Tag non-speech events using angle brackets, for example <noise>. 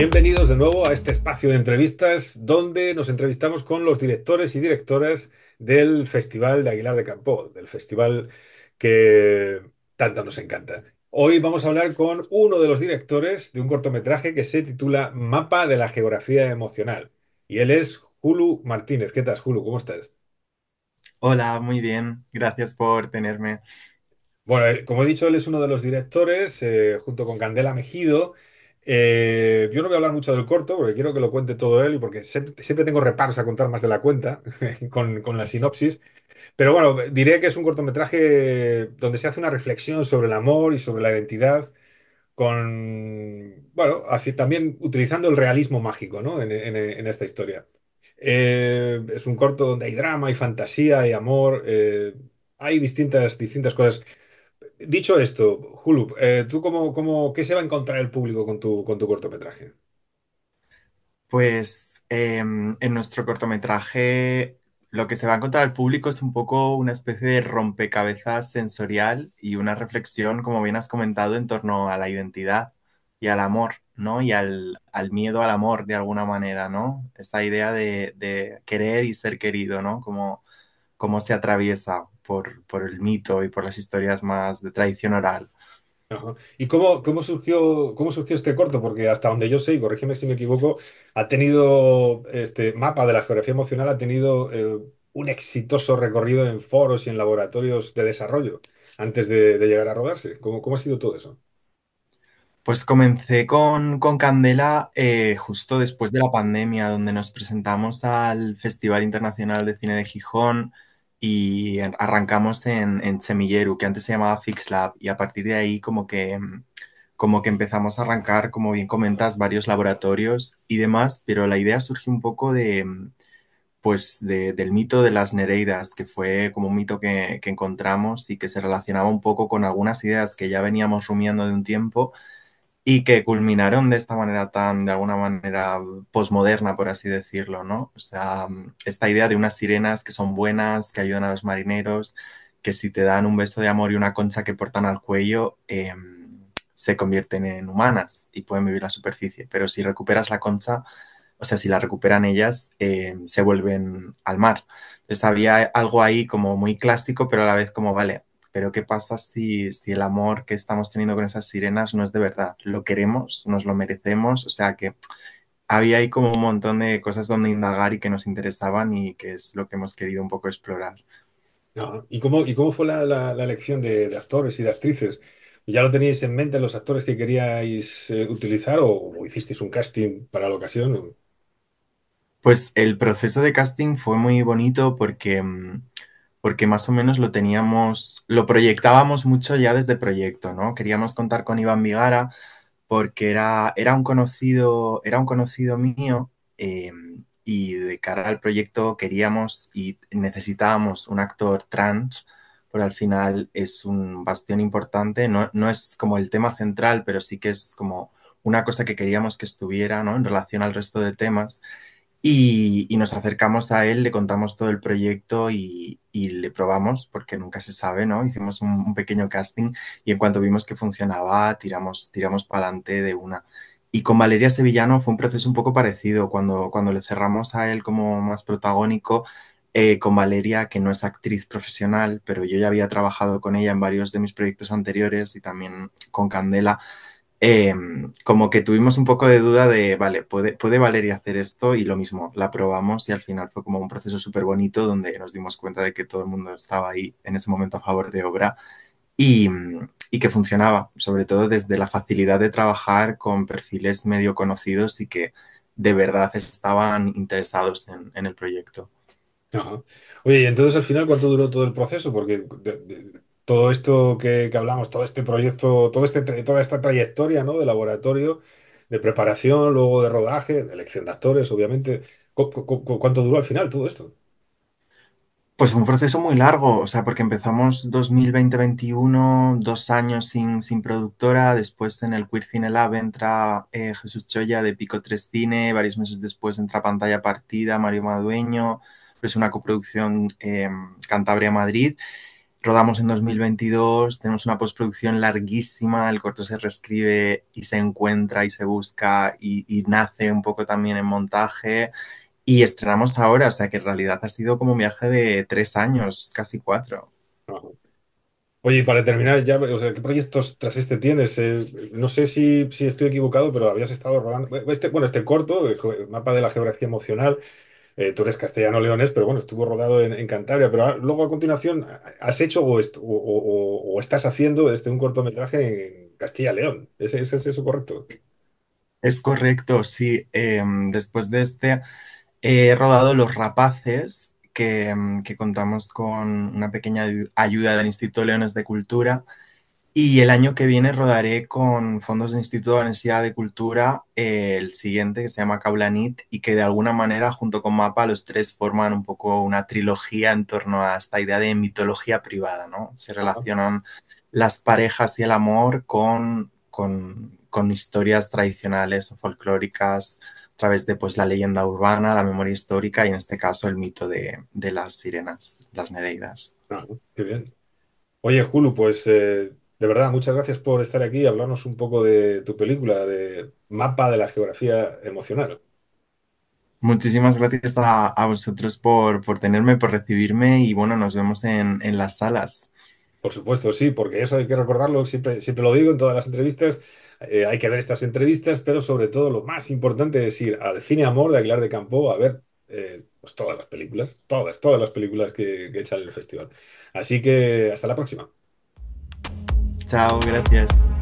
Bienvenidos de nuevo a este espacio de entrevistas donde nos entrevistamos con los directores y directoras del Festival de Aguilar de Campo, del festival que tanto nos encanta. Hoy vamos a hablar con uno de los directores de un cortometraje que se titula Mapa de la Geografía Emocional. Y él es Julu Martínez. ¿Qué tal, Julu? ¿Cómo estás? Hola, muy bien. Gracias por tenerme. Bueno, eh, como he dicho, él es uno de los directores, eh, junto con Candela Mejido, eh, yo no voy a hablar mucho del corto porque quiero que lo cuente todo él y porque siempre, tengo reparos a contar más de la cuenta <laughs> con, con la sinopsis. Pero bueno, diré que es un cortometraje donde se hace una reflexión sobre el amor y sobre la identidad con, bueno, también utilizando el realismo mágico ¿no? en, esta historia. Eh, es un corto donde hay drama, hay fantasía, hay amor, eh, hay distintas, distintas cosas. Dicho esto, Julup, eh, ¿tú cómo, cómo, qué se va a encontrar el público con tu, con tu cortometraje? Pues em, en nuestro cortometraje lo que se va a encontrar el público es un poco una especie de rompecabezas sensorial y una reflexión, como bien has comentado, en torno a la identidad y al amor, ¿no? Y al, miedo al amor, de alguna manera, ¿no? Esta idea de, querer y ser querido, ¿no? Como, como se atraviesa por, el mito y por las historias más de tradición oral. ¿Y cómo, cómo, surgió, cómo surgió este corto? Porque hasta donde yo sé, y corrígeme si me equivoco, ha tenido este mapa de la geografía emocional, ha tenido eh, un exitoso recorrido en foros y en laboratorios de desarrollo antes de, llegar a rodarse. ¿Cómo, ¿Cómo, ha sido todo eso? Pues comencé con, Candela eh, justo después de la pandemia, donde nos presentamos al Festival Internacional de Cine de Gijón, y arrancamos en, en Semilleru, que antes se llamaba FixLab, y a partir de ahí como que, mm, como que empezamos a arrancar, como bien comentas, varios laboratorios y demás, pero la idea surgió un poco de, mm, pues del mito de las Nereidas, que fue como un mito que, que encontramos y que se relacionaba un poco con algunas ideas que ya veníamos rumiando de un tiempo, y que culminaron de esta manera tan, de alguna manera, posmoderna, por así decirlo, ¿no? O sea, esta idea de unas sirenas que son buenas, que ayudan a los marineros, que si te dan un beso de amor y una concha que portan al cuello, em, se convierten en humanas y pueden vivir la superficie. Pero si recuperas la concha, o sea, si la recuperan ellas, em, se vuelven al mar. Entonces había algo ahí como muy clásico, pero a la vez como, vale, pero ¿qué pasa si, el amor que estamos teniendo con esas sirenas no es de verdad? ¿Lo queremos? ¿Nos lo merecemos? O sea que había ahí como un montón de cosas donde indagar y que nos interesaban y que es lo que hemos querido un poco explorar. ¿Y, cómo, ¿Y cómo fue la, elección de, actores y de actrices? ¿Ya lo teníais en mente los actores que queríais eh, utilizar o, hicisteis un casting para la ocasión? Pues el proceso de casting fue muy bonito porque mm, porque más o menos lo teníamos, lo proyectábamos mucho ya desde proyecto, ¿no? Queríamos contar con Iván Vigara porque era, era, un, conocido, era un conocido mío eh, y de cara al proyecto queríamos y necesitábamos un actor trans, porque al final es un bastión importante, no, no es como el tema central, pero sí que es como una cosa que queríamos que estuviera ¿no? en relación al resto de temas. y, nos acercamos a él, le contamos todo el proyecto y, y le probamos porque nunca se sabe, ¿no? Hicimos un, pequeño casting y en cuanto vimos que funcionaba, tiramos, tiramos para adelante de una. Y con Valeria Sevillano fue un proceso un poco parecido, cuando, cuando le cerramos a él como más protagónico, eh, con Valeria, que no es actriz profesional, pero yo ya había trabajado con ella en varios de mis proyectos anteriores y también con Candela. Em, como que tuvimos un poco de duda de, vale, ¿puede, ¿puede Valeria hacer esto? Y lo mismo, la probamos y al final fue como un proceso súper bonito donde nos dimos cuenta de que todo el mundo estaba ahí en ese momento a favor de obra mm, y, que funcionaba, sobre todo desde la facilidad de trabajar con perfiles medio conocidos y que de verdad estaban interesados en, el proyecto. Oye, y entonces al final, ¿cuánto duró todo el proceso? Porque todo esto que, hablamos, todo este proyecto, todo este, toda esta trayectoria ¿no? de laboratorio, de preparación, luego de rodaje, de elección de actores, obviamente. cuánto duró al final todo esto? Pues un proceso muy largo, o sea, porque empezamos 2020 2021 dos años sin, sin, productora, después en el Queer Cine Lab entra eh, Jesús Choya de Pico 3 Cine, varios meses después entra Pantalla Partida, Mario Madueño, es una coproducción eh, Cantabria-Madrid, rodamos en 2022, tenemos una postproducción larguísima, el corto se reescribe y se encuentra y se busca y, nace un poco también en montaje y estrenamos ahora, o sea que en realidad ha sido como un viaje de tres años, casi cuatro. Oye, y para terminar ya, o sea, ¿qué proyectos tras este tienes? Eh, no sé si, si, estoy equivocado, pero habías estado rodando, este, bueno, este corto, el mapa de la geografía emocional, eh, tú eres castellano-leones, pero bueno, estuvo rodado en, Cantabria, pero luego a continuación has hecho o, estás haciendo este, un cortometraje en Castilla-León. ¿Es, ¿Es, eso correcto? Es correcto, sí. Em, después de este he rodado Los Rapaces, que em, contamos con una pequeña ayuda del Instituto Leones de Cultura y el año que viene rodaré con fondos del Instituto de Universidad de Cultura el siguiente que se llama Cablanit y que de alguna manera junto con Mapa los tres forman un poco una trilogía en torno a esta idea de mitología privada, ¿no? Se relacionan las parejas y el amor con, con, historias tradicionales o folclóricas a través de pues la leyenda urbana, la memoria histórica y en este caso el mito de, las sirenas, las nereidas. qué bien. Oye, Julu, pues eh, de verdad, muchas gracias por estar aquí y hablarnos un poco de tu película, de Mapa de la Geografía Emocional. Muchísimas gracias a, vosotros por, tenerme, por recibirme y bueno, nos vemos en, las salas. Por supuesto, sí, porque eso hay que recordarlo, siempre, lo digo en todas las entrevistas, eh, hay que ver estas entrevistas, pero sobre todo lo más importante es ir al Cine Amor de Aguilar de Campo a ver eh, pues todas las películas, todas, todas las películas que, que echan en el festival. Así que hasta la próxima. Chao, gracias.